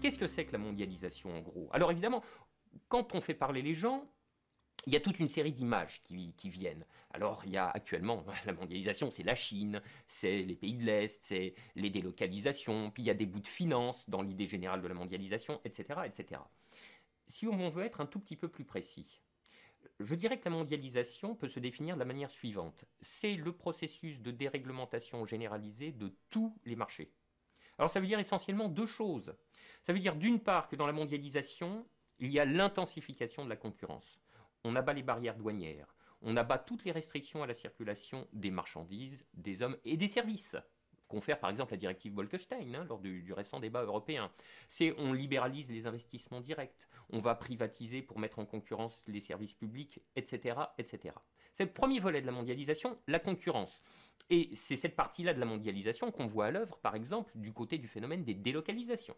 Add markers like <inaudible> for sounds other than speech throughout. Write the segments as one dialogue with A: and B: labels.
A: Qu'est-ce que c'est que la mondialisation en gros Alors évidemment, quand on fait parler les gens, il y a toute une série d'images qui, viennent. Alors, il y a actuellement <laughs> la mondialisation, c'est la Chine, c'est les pays de l'Est, c'est les délocalisations, puis il y a des bouts de finance dans l'idée générale de la mondialisation, etc., etc. Si on veut être un tout petit peu plus précis, je dirais que la mondialisation peut se définir de la manière suivante. C'est le processus de déréglementation généralisée de tous les marchés. Alors ça veut dire essentiellement deux choses. Ça veut dire d'une part que dans la mondialisation, il y a l'intensification de la concurrence. On abat les barrières douanières, on abat toutes les restrictions à la circulation des marchandises, des hommes et des services confère par exemple la directive Bolkestein hein, lors du, récent débat européen. C'est on libéralise les investissements directs, on va privatiser pour mettre en concurrence les services publics, etc. etc. C'est le premier volet de la mondialisation, la concurrence. Et c'est cette partie-là de la mondialisation qu'on voit à l'œuvre, par exemple, du côté du phénomène des délocalisations.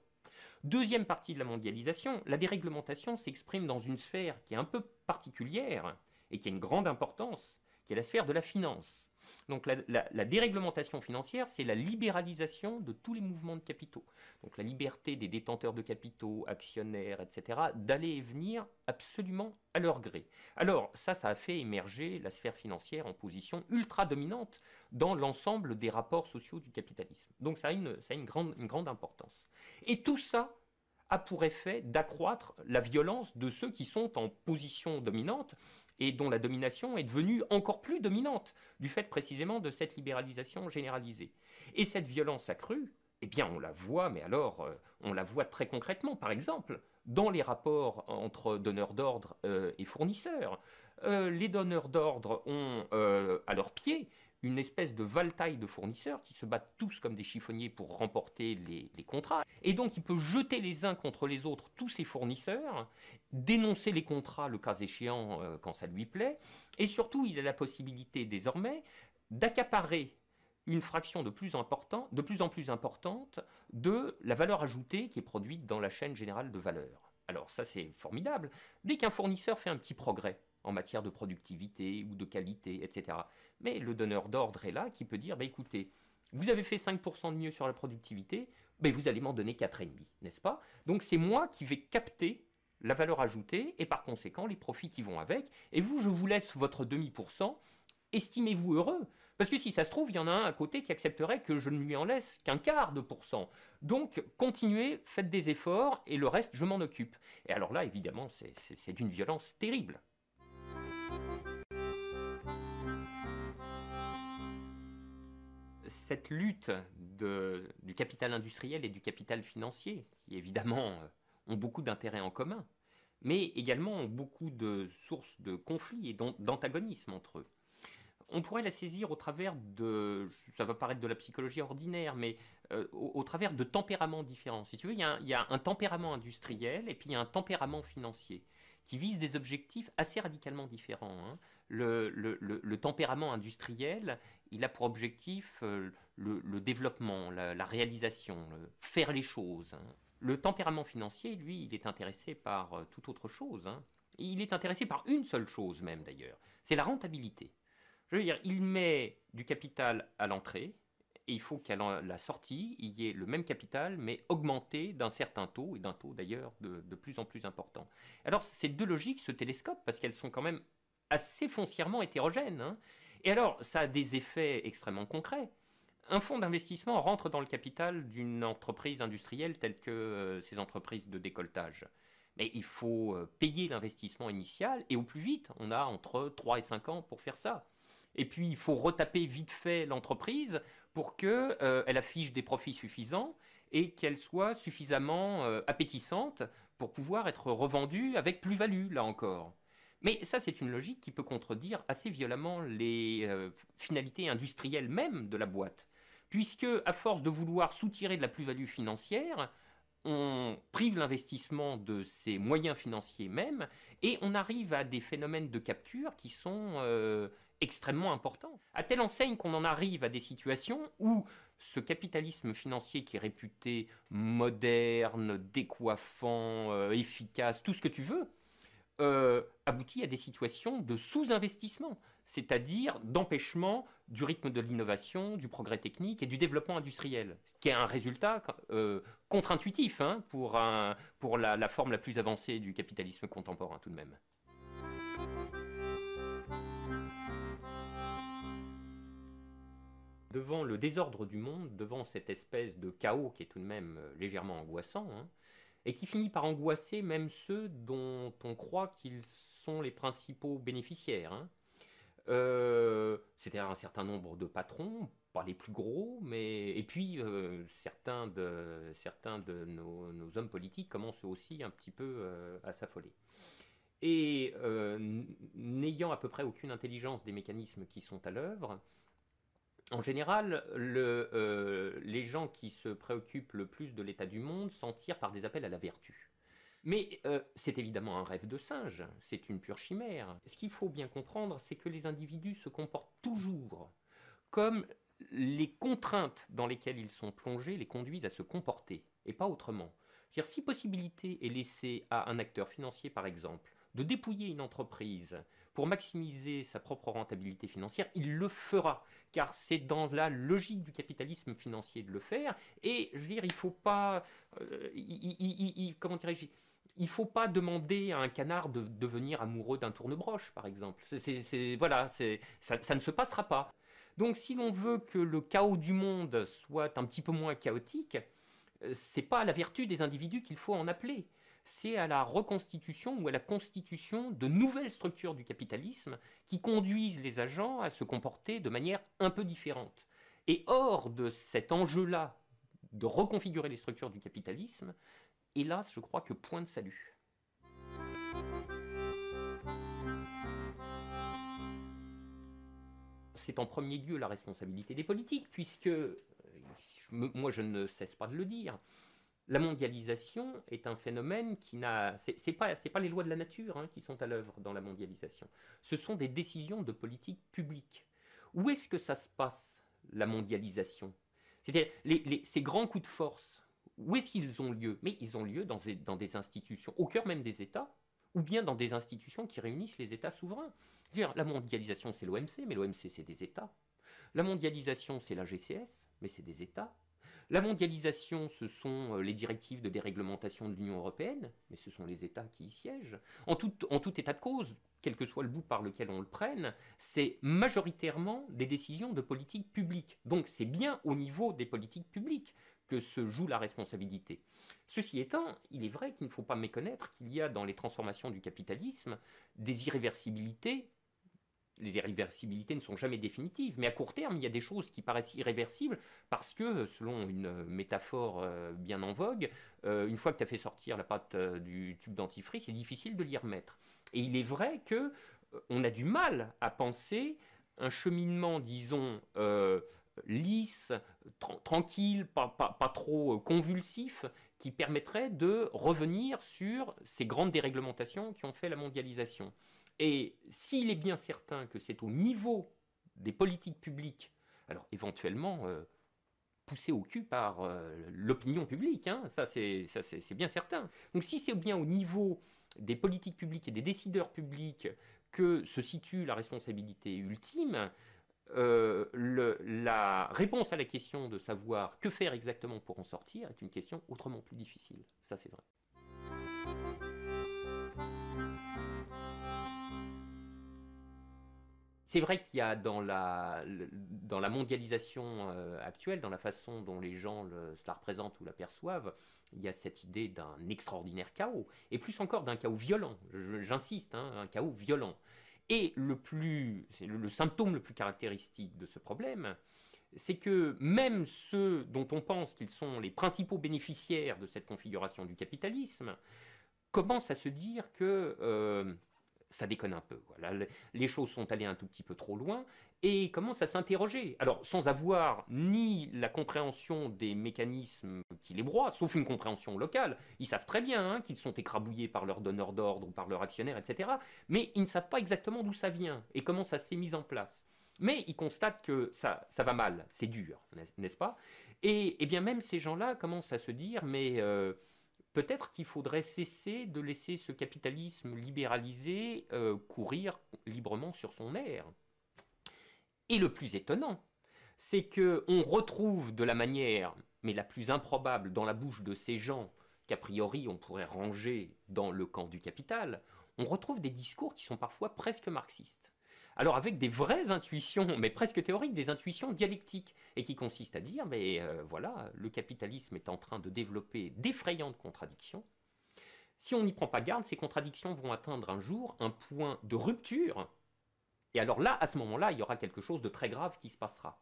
A: Deuxième partie de la mondialisation, la déréglementation s'exprime dans une sphère qui est un peu particulière et qui a une grande importance, qui est la sphère de la finance. Donc la, déréglementation financière, c'est la libéralisation de tous les mouvements de capitaux. Donc la liberté des détenteurs de capitaux, actionnaires, etc., d'aller et venir absolument à leur gré. Alors ça, ça a fait émerger la sphère financière en position ultra dominante dans l'ensemble des rapports sociaux du capitalisme. Donc ça a une grande importance. Et tout ça, a pour effet d'accroître la violence de ceux qui sont en position dominante et dont la domination est devenue encore plus dominante du fait précisément de cette libéralisation généralisée. Et cette violence accrue, eh bien on la voit, mais alors euh, on la voit très concrètement, par exemple, dans les rapports entre donneurs d'ordre euh, et fournisseurs. Euh, les donneurs d'ordre ont à leurs pieds une espèce de valtaille de fournisseurs qui se battent tous comme des chiffonniers pour remporter les, contrats. Et donc il peut jeter les uns contre les autres tous ses fournisseurs, dénoncer les contrats le cas échéant euh, quand ça lui plaît, et surtout il a la possibilité désormais d'accaparer une fraction de plus, de plus en plus importante de la valeur ajoutée qui est produite dans la chaîne générale de valeur. Alors ça c'est formidable. Dès qu'un fournisseur fait un petit progrès, en matière de productivité ou de qualité, etc. Mais le donneur d'ordre est là qui peut dire, bah, écoutez, vous avez fait 5% de mieux sur la productivité, mais vous allez m'en donner 4,5, n'est-ce pas Donc c'est moi qui vais capter la valeur ajoutée et par conséquent les profits qui vont avec. Et vous, je vous laisse votre demi pour Estimez-vous heureux Parce que si ça se trouve, il y en a un à côté qui accepterait que je ne lui en laisse qu'un quart de pourcent. Donc continuez, faites des efforts et le reste, je m'en occupe. Et alors là, évidemment, c'est d'une violence terrible. Cette lutte de, du capital industriel et du capital financier, qui évidemment euh, ont beaucoup d'intérêts en commun, mais également beaucoup de sources de conflits et d'antagonisme entre eux. On pourrait la saisir au travers de, ça va paraître de la psychologie ordinaire, mais euh, au, travers de tempéraments différents. Si il y, a un, tempérament industriel et puis il y a un tempérament financier qui vise des objectifs assez radicalement différents. Hein. Le, tempérament industriel, il a pour objectif euh, le, développement, la, réalisation, faire les choses. Hein. Le tempérament financier, lui, il est intéressé par euh, tout autre chose. Hein. Il est intéressé par une seule chose même d'ailleurs, c'est la rentabilité. Je veux dire, il met du capital à l'entrée, et il faut qu'à la sortie, il y ait le même capital, mais augmenté d'un certain taux, et d'un taux d'ailleurs de, plus en plus important. Alors ces deux logiques se télescopent parce qu'elles sont quand même assez foncièrement hétérogènes. Hein, et alors ça a des effets extrêmement concrets. Un fonds d'investissement rentre dans le capital d'une entreprise industrielle telle que euh, ces entreprises de décolletage. Mais il faut euh, payer l'investissement initial et au plus vite, on a entre 3 et 5 ans pour faire ça et puis il faut retaper vite fait l'entreprise pour qu'elle euh, elle affiche des profits suffisants et qu'elle soit suffisamment euh, appétissante pour pouvoir être revendue avec plus-value, là encore. Mais ça, c'est une logique qui peut contredire assez violemment les euh, finalités industrielles même de la boîte. Puisque, à force de vouloir soutirer de la plus-value financière, on prive l'investissement de ses moyens financiers même, et on arrive à des phénomènes de capture qui sont extrêmement important. À telle enseigne qu'on en arrive à des situations où ce capitalisme financier qui est réputé moderne, décoiffant, euh, efficace, tout ce que tu veux, euh, aboutit à des situations de sous-investissement, c'est-à-dire d'empêchement du rythme de l'innovation, du progrès technique et du développement industriel, ce qui est un résultat euh, contre-intuitif hein, pour, pour la, la, forme la plus avancée du capitalisme contemporain tout de même. devant le désordre du monde, devant cette espèce de chaos qui est tout de même euh, légèrement angoissant, hein, et qui finit par angoisser même ceux dont on croit qu'ils sont les principaux bénéficiaires. Hein. Euh, c'est-à-dire un certain nombre de patrons, pas les plus gros, mais et puis euh, certains de, certains de nos, hommes politiques commencent aussi un petit peu à s'affoler. Et n'ayant à peu près aucune intelligence des mécanismes qui sont à l'œuvre, en général, euh, les gens qui se préoccupent le plus de l'état du monde s'en tirent par des appels à la vertu. Mais euh, c'est évidemment un rêve de singe, c'est une pure chimère. Ce qu'il faut bien comprendre, c'est que les individus se comportent toujours comme les contraintes dans lesquelles ils sont plongés les conduisent à se comporter, et pas autrement. cest si possibilité est laissée à un acteur financier, par exemple, de dépouiller une entreprise pour maximiser sa propre rentabilité financière, il le fera, car c'est dans la logique du capitalisme financier de le faire. Et je veux dire, il faut pas, euh, comment dirais-je, il faut pas demander à un canard de devenir amoureux d'un tournebroche, par exemple. C'est, voilà, ça, ne se passera pas. Donc, si l'on veut que le chaos du monde soit un petit peu moins chaotique, euh, c'est pas la vertu des individus qu'il faut en appeler c'est à la reconstitution ou à la constitution de nouvelles structures du capitalisme qui conduisent les agents à se comporter de manière un peu différente. Et hors de cet enjeu-là de reconfigurer les structures du capitalisme, hélas, je crois que point de salut. c'est en premier lieu la responsabilité des politiques, puisque, euh, moi je ne cesse pas de le dire, la mondialisation est un phénomène qui n'a... Ce n'est pas, pas, les lois de la nature hein, qui sont à l'œuvre dans la mondialisation. Ce sont des décisions de politique publique. Où est-ce que ça se passe, la mondialisation C'est-à-dire, ces grands coups de force, où est-ce qu'ils ont lieu Mais ils ont lieu dans dans des institutions, au cœur même des États, ou bien dans des institutions qui réunissent les États souverains. La mondialisation, c'est l'OMC, mais l'OMC, c'est des États. La mondialisation, c'est la GCS, mais c'est des États. La mondialisation, ce sont euh, les directives de déréglementation de l'Union européenne, mais ce sont les États qui y siègent. En tout, en tout état de cause, quel que soit le bout par lequel on le prenne, c'est majoritairement des décisions de politique publique. Donc c'est bien au niveau des politiques publiques que se joue la responsabilité. Ceci étant, il est vrai qu'il ne faut pas méconnaître qu'il y a dans les transformations du capitalisme des irréversibilités les irréversibilités ne sont jamais définitives, mais à court terme, il y a des choses qui paraissent irréversibles parce que, selon une euh, métaphore euh, bien en vogue, euh, une fois que tu as fait sortir la pâte du tube dentifrice, c'est difficile de l'y remettre. Et il est vrai que on a du mal à penser un cheminement, disons, lisse, tranquille, pas, trop convulsif, qui permettrait de revenir sur ces grandes déréglementations qui ont fait la mondialisation. Et s'il est bien certain que c'est au niveau des politiques publiques, alors éventuellement euh, poussé au cul par euh, l'opinion publique, hein, ça c'est bien certain. Donc si c'est bien au niveau des politiques publiques et des décideurs publics que se situe la responsabilité ultime, euh, le, la réponse à la question de savoir que faire exactement pour en sortir est une question autrement plus difficile. Ça, c'est vrai. C'est vrai qu'il y a dans la, dans la mondialisation euh, actuelle, dans la façon dont les gens se la représentent ou la perçoivent, il y a cette idée d'un extraordinaire chaos, et plus encore d'un chaos violent, j'insiste, hein, un chaos violent. Et le, plus, le, le symptôme le plus caractéristique de ce problème, c'est que même ceux dont on pense qu'ils sont les principaux bénéficiaires de cette configuration du capitalisme, commencent à se dire que... Euh, ça déconne un peu. Voilà. Les choses sont allées un tout petit peu trop loin et commencent à s'interroger. Alors, sans avoir ni la compréhension des mécanismes qui les broient, sauf une compréhension locale. Ils savent très bien hein, qu'ils sont écrabouillés par leur donneurs d'ordre ou par leurs actionnaires, etc. Mais ils ne savent pas exactement d'où ça vient et comment ça s'est mis en place. Mais ils constatent que ça, va mal, c'est dur, n'est-ce pas et, bien même ces gens-là commencent à se dire, mais... Euh, Peut-être qu'il faudrait cesser de laisser ce capitalisme libéralisé euh, courir librement sur son air. Et le plus étonnant, c'est que on retrouve de la manière, mais la plus improbable, dans la bouche de ces gens qu'a priori on pourrait ranger dans le camp du capital, on retrouve des discours qui sont parfois presque marxistes alors avec des vraies intuitions, mais presque théoriques, des intuitions dialectiques, et qui consistent à dire, mais euh, voilà, le capitalisme est en train de développer d'effrayantes contradictions. Si on n'y prend pas garde, ces contradictions vont atteindre un jour un point de rupture, et alors là, à ce moment-là, il y aura quelque chose de très grave qui se passera.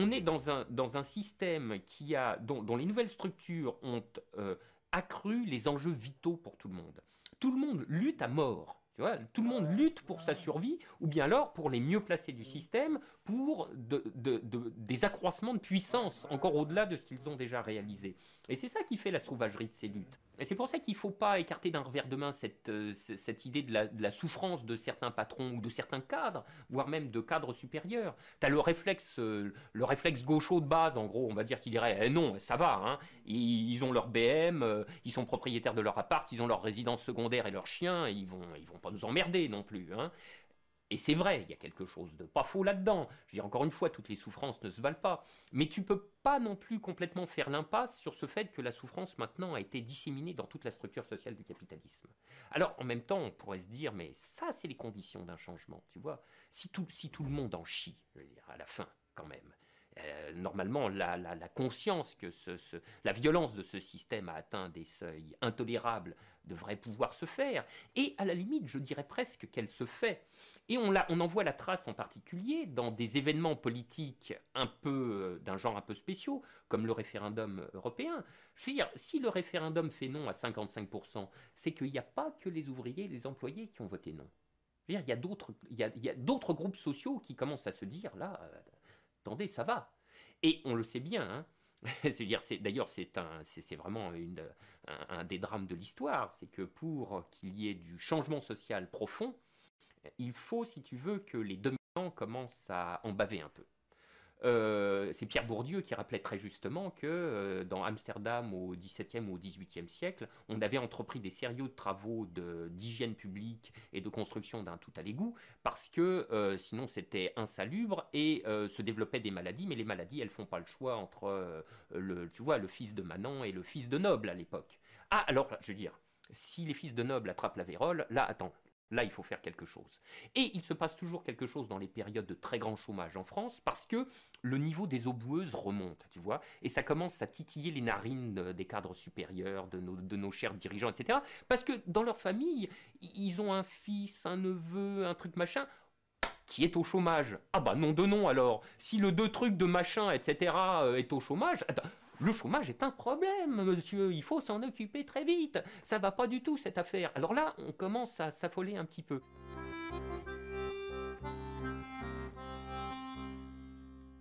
A: on est dans un, dans un système qui a, dont, les nouvelles structures ont euh, accru les enjeux vitaux pour tout le monde. Tout le monde lutte à mort. Tu vois, tout le monde lutte pour sa survie, ou bien alors pour les mieux placés du système, pour des accroissements de puissance, encore au-delà de ce qu'ils ont déjà réalisé. Et c'est ça qui fait la sauvagerie de ces luttes. Et c'est pour ça qu'il ne faut pas écarter d'un revers de main cette, euh, cette idée de la, souffrance de certains patrons ou de certains cadres, voire même de cadres supérieurs. Tu as le réflexe, euh, le réflexe gaucho de base, en gros, on va dire, qu'il dirait eh non, ça va, hein. ils, ont leur BM, euh, ils sont propriétaires de leur appart, ils ont leur résidence secondaire et leur chien, ils vont, ils vont pas nous emmerder non plus. Hein. Et c'est vrai, il y a quelque chose de pas faux là-dedans. Je dis encore une fois, toutes les souffrances ne se valent pas. Mais tu peux pas non plus complètement faire l'impasse sur ce fait que la souffrance maintenant a été disséminée dans toute la structure sociale du capitalisme. Alors en même temps, on pourrait se dire, mais ça, c'est les conditions d'un changement, tu vois. Si tout, si tout le monde en chie, je veux dire, à la fin, quand même. Euh, normalement, la, conscience que ce, la violence de ce système a atteint des seuils intolérables devrait pouvoir se faire. Et à la limite, je dirais presque qu'elle se fait. Et on, la, on en voit la trace en particulier dans des événements politiques un peu euh, d'un genre un peu spéciaux, comme le référendum européen. Je veux dire, si le référendum fait non à 55%, c'est qu'il n'y a pas que les ouvriers et les employés qui ont voté non. il y a d'autres groupes sociaux qui commencent à se dire là. Euh, attendez, ça va. Et on le sait bien, hein. <laughs> c'est-à-dire, d'ailleurs, c'est, un, c'est, vraiment une, un, des drames de l'histoire, c'est que pour qu'il y ait du changement social profond, il faut, si tu veux, que les dominants commencent à en baver un peu. Euh, c'est Pierre Bourdieu qui rappelait très justement que euh, dans Amsterdam au XVIIe ou au XVIIIe siècle, on avait entrepris des sérieux travaux d'hygiène publique et de construction d'un tout à l'égout, parce que euh, sinon c'était insalubre et se développaient des maladies, mais les maladies, elles font pas le choix entre le, tu vois, le fils de Manon et le fils de Noble à l'époque. Ah, alors, je veux dire, si les fils de Noble attrapent la vérole, là, attends, Là, il faut faire quelque chose. Et il se passe toujours quelque chose dans les périodes de très grand chômage en France parce que le niveau des oboueuses remonte, tu vois, et ça commence à titiller les narines euh, des cadres supérieurs, de nos, chers dirigeants, etc. Parce que dans leur famille, ils ont un fils, un neveu, un truc machin qui est au chômage. Ah bah non de non alors. Si le deux trucs de machin, etc. Euh, est au chômage, le chômage est un problème, monsieur. Il faut s'en occuper très vite. Ça va pas du tout, cette affaire. Alors là, on commence à s'affoler un petit peu.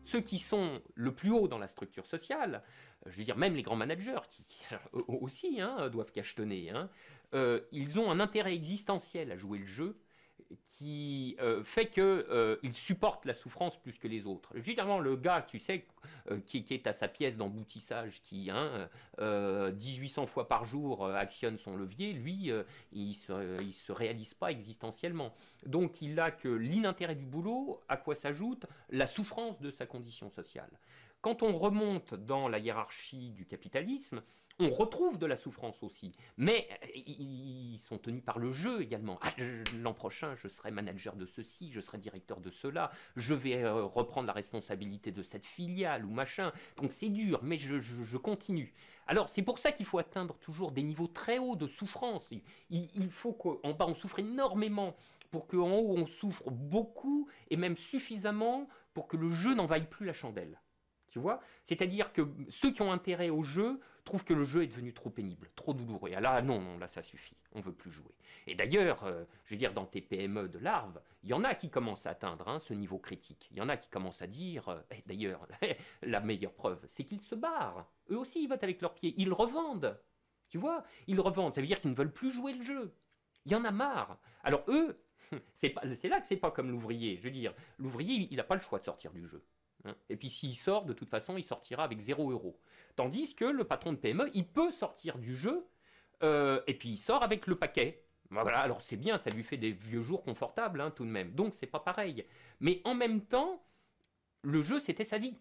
A: ceux qui sont le plus haut dans la structure sociale, je veux dire même les grands managers qui, euh, aussi hein, doivent cachetonner, hein, euh, ils ont un intérêt existentiel à jouer le jeu qui euh, fait qu'il euh, il supporte la souffrance plus que les autres. Évidemment, le gars, tu sais, euh, qui, est à sa pièce d'emboutissage, qui 1800 hein, fois par jour actionne son levier, lui, il se, se réalise pas existentiellement. Donc, il a que l'inintérêt du boulot, à quoi s'ajoute la souffrance de sa condition sociale quand on remonte dans la hiérarchie du capitalisme, on retrouve de la souffrance aussi. Mais euh, ils sont tenus par le jeu également. Ah, l'an prochain, je serai manager de ceci, je serai directeur de cela, je vais euh, reprendre la responsabilité de cette filiale ou machin. Donc c'est dur, mais je, continue. Alors c'est pour ça qu'il faut atteindre toujours des niveaux très hauts de souffrance. Il, il faut qu'en bas on souffre énormément pour qu'en haut on souffre beaucoup et même suffisamment pour que le jeu n'envahisse plus la chandelle. Tu vois C'est-à-dire que ceux qui ont intérêt au jeu trouvent que le jeu est devenu trop pénible, trop douloureux. Ah là, non, non, là, ça suffit. On veut plus jouer. Et d'ailleurs, euh, je veux dire, dans tes PME de larves, il y en a qui commencent à atteindre hein, ce niveau critique. Il y en a qui commencent à dire, euh, d'ailleurs, <laughs> la meilleure preuve, c'est qu'ils se barrent. Eux aussi, ils votent avec leurs pieds. Ils revendent. Tu vois Ils revendent. Ça veut dire qu'ils ne veulent plus jouer le jeu. Il y en a marre. Alors eux, <laughs> c'est là que c'est pas comme l'ouvrier. Je veux dire, l'ouvrier, il n'a pas le choix de sortir du jeu. Hein. Et puis s'il sort, de toute façon, il sortira avec 0 euros. Tandis que le patron de PME, il peut sortir du jeu, euh, et puis il sort avec le paquet. Bah, voilà, alors c'est bien, ça lui fait des vieux jours confortables hein, tout de même. Donc c'est pas pareil. Mais en même temps, le jeu, c'était sa vie.